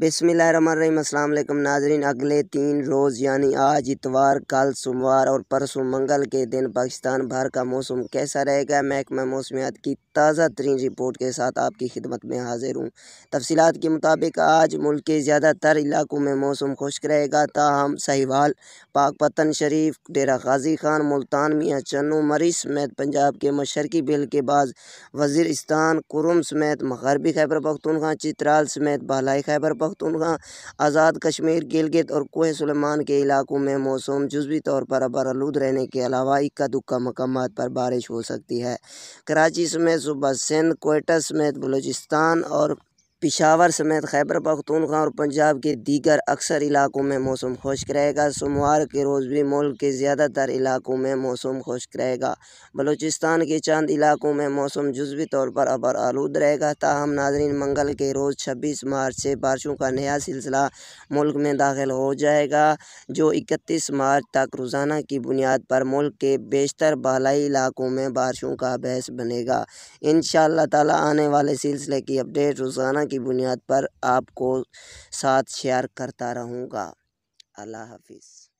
बिसमीम अलकम नाजरीन अगले तीन रोज़ यानी आज इतवार कल सोमवार और परसों मंगल के दिन पाकिस्तान भर का मौसम कैसा रहेगा महकमा मौसमियात की ताज़ा तरीन रिपोर्ट के साथ आपकी खिदमत में हाजिर हूँ तफसीत के मुताबिक आज मुल्क के ज़्यादातर इलाकों में मौसम खुश्क रहेगा ताहम सहीवाल पतन शरीफ डेरा गाजी खान मुल्तान मियाँ चन्नू मरी समेत पंजाब के मशरकी बिल के बाद वजीरस्तान कुरुम समेत मगरबी खैबर पख्तूनखा चित्राल समेत बालाई खैबर पख्तूनखा आज़ाद कश्मीर गिलगित और कोह सलेमान के इलाकों में मौसम जजवी तौर पर बरलूद रहने के अलावा इक्का दुक्का मकाम पर बारिश हो सकती है कराची समेत सुबह सिंध कोटा समेत बलूचिस्तान और पिशावर समेत खैबर पख्तूनख्वा और पंजाब के दीगर अक्सर इलाकों में मौसम खुश्क रहेगा सोमवार के रोज़ भी मुल्क के ज़्यादातर इलाकों में मौसम खुश्क रहेगा बलूचिस्तान के चंद इलाकों में मौसम जज्वी तौर पर अबर आलूद रहेगा ताहम नाजरीन मंगल के रोज़ छब्बीस मार्च से बारिशों का नया सिलसिला मुल्क में दाखिल हो जाएगा जो इकतीस मार्च तक रोज़ाना की बुनियाद पर मुल्क के बेशतर बालाई इलाकों में बारिशों का बहस बनेगा इन शाह आने वाले सिलसिले की अपडेट रोज़ाना की बुनियाद पर आपको साथ शेयर करता रहूँगा अल्लाह हाफिज़